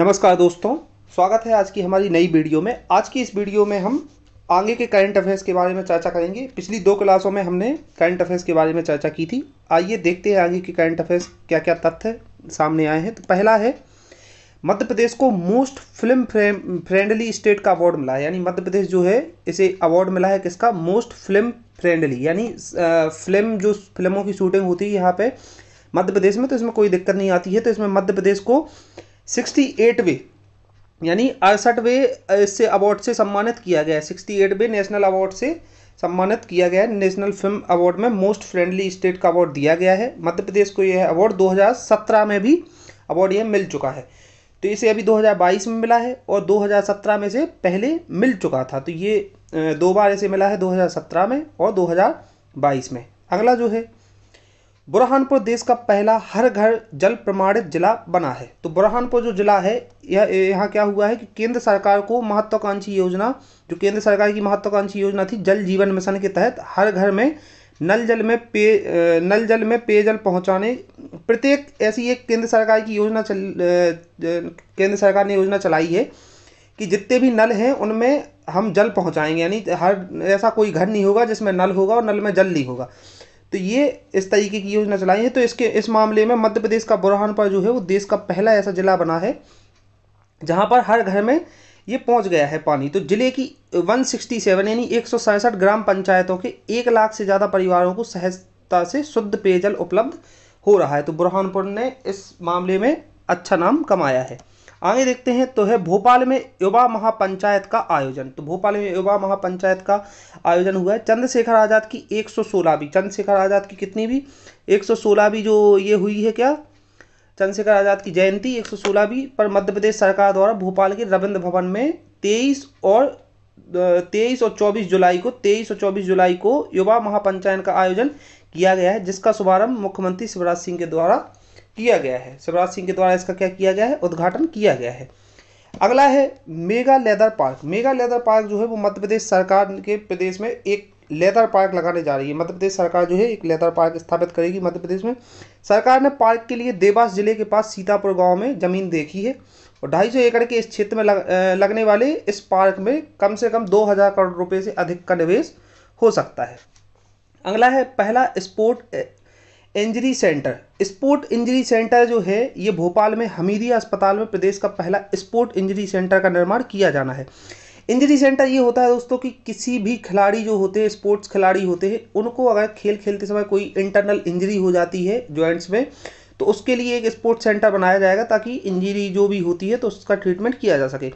नमस्कार दोस्तों स्वागत है आज की हमारी नई वीडियो में आज की इस वीडियो में हम आगे के करंट अफेयर्स के बारे में चर्चा करेंगे पिछली दो क्लासों में हमने करंट अफेयर्स के बारे में चर्चा की थी आइए देखते हैं आगे के करंट अफेयर्स क्या क्या तथ्य सामने आए हैं तो पहला है मध्य प्रदेश को मोस्ट फिल्म फ्रेंडली स्टेट का अवार्ड मिला है यानी मध्य प्रदेश जो है इसे अवार्ड मिला है किसका मोस्ट फिल्म फ्रेंडली यानी फिल्म जो फिल्मों की शूटिंग होती है यहाँ पे मध्य प्रदेश में तो इसमें कोई दिक्कत नहीं आती है तो इसमें मध्य प्रदेश को सिक्सटी वे यानी अड़सठवें इससे अवार्ड से सम्मानित किया गया है सिक्सटी एटवे नेशनल अवार्ड से सम्मानित किया गया है नेशनल फिल्म अवार्ड में मोस्ट फ्रेंडली स्टेट का अवार्ड दिया गया है मध्य प्रदेश को यह अवार्ड 2017 में भी अवार्ड यह मिल चुका है तो इसे अभी 2022 में मिला है और 2017 में से पहले मिल चुका था तो ये दो बार इसे मिला है सत्रह में और बाईस में अगला जो है बुरहानपुर देश का पहला हर घर जल प्रमाणित जिला बना है तो बुरहानपुर जो जिला है यह यहाँ क्या हुआ है कि केंद्र सरकार को महत्वाकांक्षी योजना जो केंद्र सरकार की महत्वाकांक्षी योजना थी जल जीवन मिशन के तहत हर घर में नल जल में पे नल जल में पेयजल पहुंचाने प्रत्येक ऐसी एक केंद्र सरकार की योजना चल केंद्र सरकार ने योजना चलाई है कि जितने भी नल हैं उनमें हम जल पहुँचाएंगे यानी हर ऐसा कोई घर नहीं होगा जिसमें नल होगा और नल में जल नहीं होगा तो ये इस तरीके की योजना चलाई है तो इसके इस मामले में मध्य प्रदेश का बुरहानपुर जो है वो देश का पहला ऐसा ज़िला बना है जहाँ पर हर घर में ये पहुँच गया है पानी तो ज़िले की 167 यानी एक ग्राम पंचायतों के एक लाख से ज़्यादा परिवारों को सहजता से शुद्ध पेयजल उपलब्ध हो रहा है तो बुरहानपुर ने इस मामले में अच्छा नाम कमाया है आगे देखते हैं तो है भोपाल में युवा महापंचायत का आयोजन तो भोपाल में युवा महापंचायत का आयोजन हुआ है चंद्रशेखर आज़ाद की 116वीं चंद्रशेखर आज़ाद की कितनी भी 116वीं जो ये हुई है क्या चंद्रशेखर आज़ाद की जयंती एक सौ पर मध्य प्रदेश सरकार द्वारा भोपाल के रविंद्र भवन में तेईस और तेईस और चौबीस जुलाई को तेईस और चौबीस जुलाई को युवा महापंचायत का आयोजन किया गया है जिसका शुभारंभ मुख्यमंत्री शिवराज सिंह के द्वारा किया गया है शिवराज सिंह के द्वारा इसका क्या किया गया है उद्घाटन किया गया है अगला है mega leather park mega leather park जो है वो मध्य प्रदेश सरकार के प्रदेश में एक लेदर पार्क लगाने जा रही है मध्य प्रदेश सरकार जो है एक लेदर पार्क स्थापित करेगी मध्य प्रदेश में सरकार ने पार्क के लिए देवास जिले के पास सीतापुर गांव में जमीन देखी है और ढाई सौ एकड़ के इस क्षेत्र में लग, लगने वाले इस पार्क में कम से कम दो हज़ार करोड़ रुपये से अधिक का निवेश हो सकता है अगला है पहला sport injury centre sport injury centre जो है ये भोपाल में हमीदिया अस्पताल में प्रदेश का पहला स्पोर्ट इंजरी सेंटर का निर्माण किया जाना है इंजरी सेंटर ये होता है दोस्तों कि किसी भी खिलाड़ी जो होते हैं स्पोर्ट्स खिलाड़ी होते हैं उनको अगर खेल खेलते समय कोई इंटरनल इंजरी हो जाती है जॉइंट्स में तो उसके लिए एक स्पोर्ट्स सेंटर बनाया जाएगा ताकि इंजरी जो भी होती है तो उसका ट्रीटमेंट किया जा सके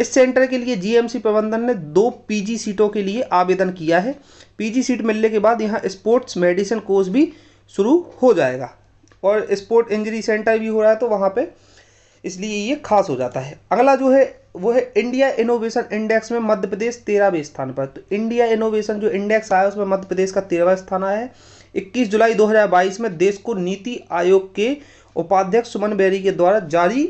इस सेंटर के लिए जीएमसी प्रबंधन ने दो पीजी सीटों के लिए आवेदन किया है पीजी सीट मिलने के बाद यहाँ स्पोर्ट्स मेडिसिन कोर्स भी शुरू हो जाएगा और स्पोर्ट इंजरी सेंटर भी हो रहा है तो वहाँ पे इसलिए ये खास हो जाता है अगला जो है वो है इंडिया इनोवेशन इंडेक्स में मध्य प्रदेश तेरहवें स्थान पर तो इंडिया इनोवेशन जो इंडेक्स आया उसमें मध्य प्रदेश का तेरहवा स्थान आया है 21 जुलाई 2022 में देश को नीति आयोग के उपाध्यक्ष सुमन बेरी के द्वारा जारी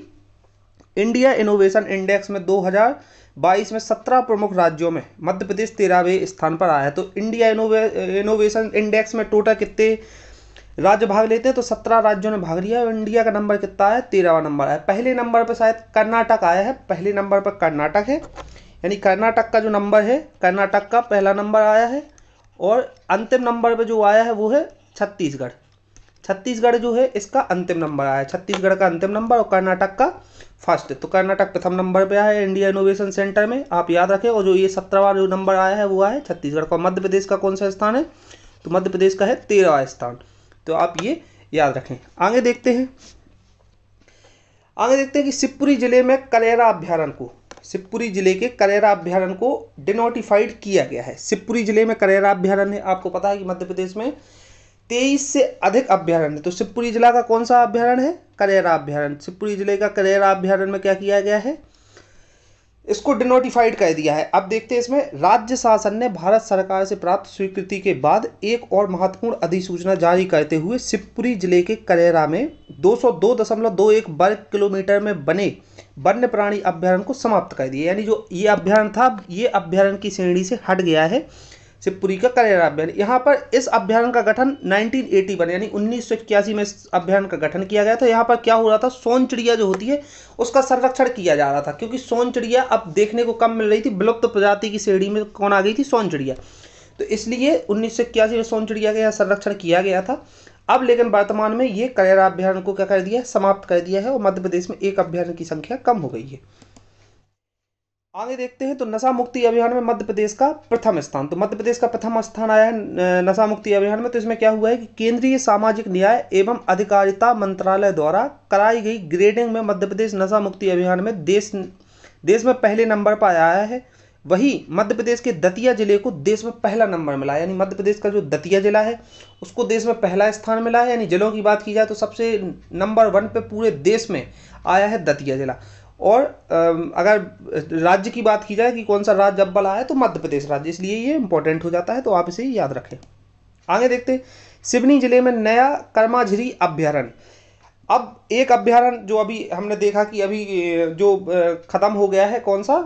इंडिया इनोवेशन इंडेक्स में 2022 में 17 प्रमुख राज्यों में मध्य प्रदेश तेरहवें स्थान पर आया है तो इंडिया इनोवे इनोवेशन इंडेक्स में टोटल कितने राज्य भाग लेते हैं तो सत्रह राज्यों ने भाग लिया और इंडिया का नंबर कितना है तेरहवा नंबर है पहले नंबर पर शायद कर्नाटक आया है पहले नंबर पर कर्नाटक है यानी कर्नाटक का जो नंबर है कर्नाटक का पहला नंबर आया है और अंतिम नंबर पर जो आया है वो है छत्तीसगढ़ छत्तीसगढ़ जो है इसका अंतिम नंबर आया छत्तीसगढ़ का अंतिम नंबर और कर्नाटक का फर्स्ट तो कर्नाटक प्रथम नंबर पे आया है इंडिया इनोवेशन सेंटर में आप याद रखें और जो ये सत्रहवा जो नंबर आया है वो आया है छत्तीसगढ़ का मध्य प्रदेश का कौन सा स्थान है तो मध्य प्रदेश का है तेरहवा स्थान तो आप ये याद रखें आगे देखते हैं आगे देखते हैं कि शिवपुरी जिले में करेरा अभ्यारण को शिवपुरी जिले के करेरा अभ्यारण को डिनोटिफाइड किया गया है शिवपुरी जिले में करेरा अभ्यारण है आपको पता है कि मध्य प्रदेश में तेईस से अधिक अभ्यारण्य तो शिवपुरी जिला का कौन सा अभ्यारण्य है करेरा अभ्यारण शिवपुरी जिले का करेरा अभ्यारण में क्या किया गया है इसको डिनोटिफाइड कर दिया है अब देखते हैं इसमें राज्य शासन ने भारत सरकार से प्राप्त स्वीकृति के बाद एक और महत्वपूर्ण अधिसूचना जारी करते हुए शिवपुरी जिले के करेरा में 202.21 वर्ग किलोमीटर में बने वन्य प्राणी अभ्यारण को समाप्त कर दिया यानी जो ये अभ्यारण था ये अभ्यारण की श्रेणी से हट गया है शिवपुरी का करेरा अभ्यारण यहाँ पर इस अभ्यारण का गठन एटी वन यानी उन्नीस में इस अभ्यारण का गठन किया गया था यहाँ पर क्या हो रहा था सोन चिड़िया जो होती है उसका संरक्षण किया जा रहा था क्योंकि सोन चिड़िया अब देखने को कम मिल रही थी विलुप्त प्रजाति की श्रेणी में कौन आ गई थी सोन चिड़िया तो इसलिए उन्नीस में सोन चिड़िया का यहाँ संरक्षण किया गया था अब लेकिन वर्तमान में ये करेरा अभ्यारण को क्या कर दिया समाप्त कर दिया है और मध्य प्रदेश में एक अभ्यारण की संख्या कम हो गई है आगे देखते हैं तो नशा मुक्ति अभियान में मध्य प्रदेश का प्रथम स्थान तो मध्य प्रदेश का प्रथम स्थान आया है नशा मुक्ति अभियान में तो इसमें क्या हुआ है कि केंद्रीय सामाजिक न्याय एवं अधिकारिता मंत्रालय द्वारा कराई गई ग्रेडिंग में मध्य प्रदेश नशा मुक्ति अभियान में देश देश में पहले नंबर पर आया है वही मध्य प्रदेश के दतिया जिले को देश में पहला नंबर मिला यानी मध्य प्रदेश का जो दतिया जिला है उसको देश में पहला स्थान मिला है यानी जिलों की बात की जाए तो सबसे नंबर वन पे पूरे देश में आया है दतिया जिला और अगर राज्य की बात की जाए कि कौन सा राज्य अब्बल आया तो मध्य प्रदेश राज्य इसलिए ये इंपॉर्टेंट हो जाता है तो आप इसे याद रखें आगे देखते हैं सिवनी जिले में नया कर्माझिरी अभ्यारण्य अब एक अभ्यारण जो अभी हमने देखा कि अभी जो ख़त्म हो गया है कौन सा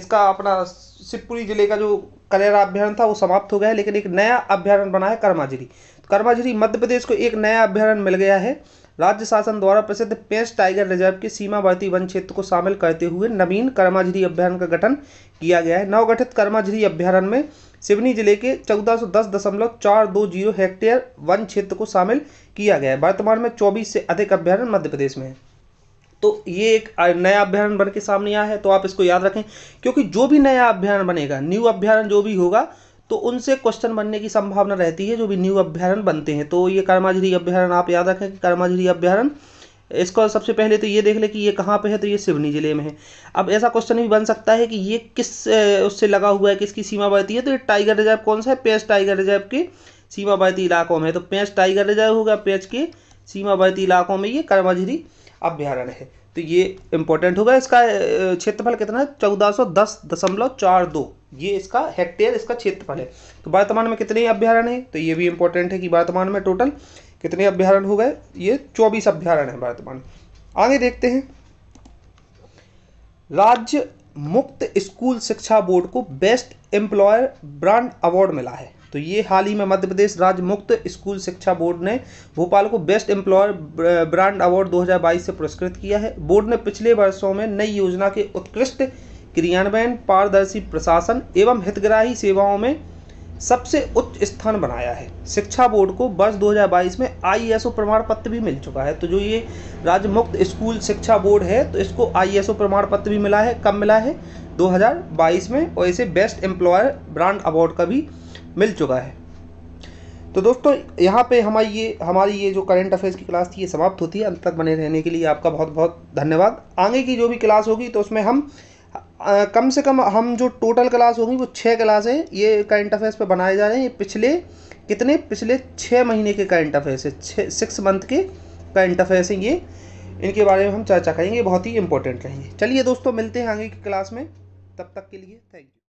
इसका अपना शिवपुरी जिले का जो करेरा अभ्यारण था वो समाप्त हो गया है लेकिन एक नया अभ्यारण बना है कर्माझिरी तो कर्माझिरी मध्य प्रदेश को एक नया अभ्यारण मिल गया है राज्य शासन द्वारा प्रसिद्ध पेंच टाइगर रिजर्व के सीमावर्ती वन क्षेत्र को शामिल करते हुए नवीन कर्माझरी अभ्यारण्य का गठन किया गया है नवगठित कर्माझरी अभ्यारण्य में सिवनी जिले के चौदह सौ दस दशमलव चार दो जीरो हेक्टेयर वन क्षेत्र को शामिल किया गया है वर्तमान में चौबीस से अधिक अभ्यारण मध्य प्रदेश में है तो ये एक नया अभ्यारण बन के सामने आया है तो आप इसको याद रखें क्योंकि जो भी नया अभ्यारण बनेगा न्यू अभ्यारण जो भी होगा तो उनसे क्वेश्चन बनने की संभावना रहती है जो भी न्यू अभ्यारण बनते हैं तो ये कर्माझरी अभ्यारण आप याद रखें कर्माझरी अभ्यारण इसको सबसे पहले तो ये देख ले कि ये कहाँ पे है तो ये सिवनी ज़िले में है अब ऐसा क्वेश्चन भी बन सकता है कि ये किस उससे लगा हुआ है किसकी सीमा बहती है तो ये टाइगर रिजर्व कौन सा है पेच टाइगर रिजर्व के सीमा बहती इलाकों में तो पेच टाइगर रिजर्व होगा पेच के सीमा बहती इलाकों में ये कर्माझरी अभ्यारण है तो ये इंपॉर्टेंट होगा इसका क्षेत्रफल कितना है चौदह सौ दस दशमलव चार दो ये इसका हेक्टेयर इसका क्षेत्रफल है तो वर्तमान में कितने अभ्यारण है तो ये भी इंपॉर्टेंट है कि वर्तमान में टोटल कितने अभ्यारण हो गए ये चौबीस अभ्यारण है वर्तमान आगे देखते हैं राज्य मुक्त स्कूल शिक्षा बोर्ड को बेस्ट एम्प्लॉयर ब्रांड अवार्ड मिला है तो ये हाल ही में मध्य प्रदेश राज्य मुक्त स्कूल शिक्षा बोर्ड ने भोपाल को बेस्ट एम्प्लॉयर ब्रांड अवार्ड 2022 से पुरस्कृत किया है बोर्ड ने पिछले वर्षों में नई योजना के उत्कृष्ट क्रियान्वयन पारदर्शी प्रशासन एवं हितग्राही सेवाओं में सबसे उच्च स्थान बनाया है शिक्षा बोर्ड को वर्ष 2022 में आईएसओ प्रमाण पत्र भी मिल चुका है तो जो ये राज्य मुक्त स्कूल शिक्षा बोर्ड है तो इसको आईएसओ प्रमाण पत्र भी मिला है कब मिला है 2022 में और इसे बेस्ट एम्प्लॉयर ब्रांड अवार्ड का भी मिल चुका है तो दोस्तों यहाँ पे हमारी ये हमारी ये जो करंट अफेयर्स की क्लास थी ये समाप्त होती है अंत तक बने रहने के लिए आपका बहुत बहुत धन्यवाद आगे की जो भी क्लास होगी तो उसमें हम आ, कम से कम हम जो टोटल क्लास होगी वो छः क्लास हैं ये करंट अफेयर्स पे बनाए जा रहे हैं ये पिछले कितने पिछले छः महीने के करंट अफेयर्स है छः सिक्स मंथ के करंट अफेयर्स हैं ये इनके बारे में हम चर्चा करेंगे बहुत ही इंपॉर्टेंट रहेंगे चलिए दोस्तों मिलते हैं आगे की क्लास में तब तक के लिए थैंक यू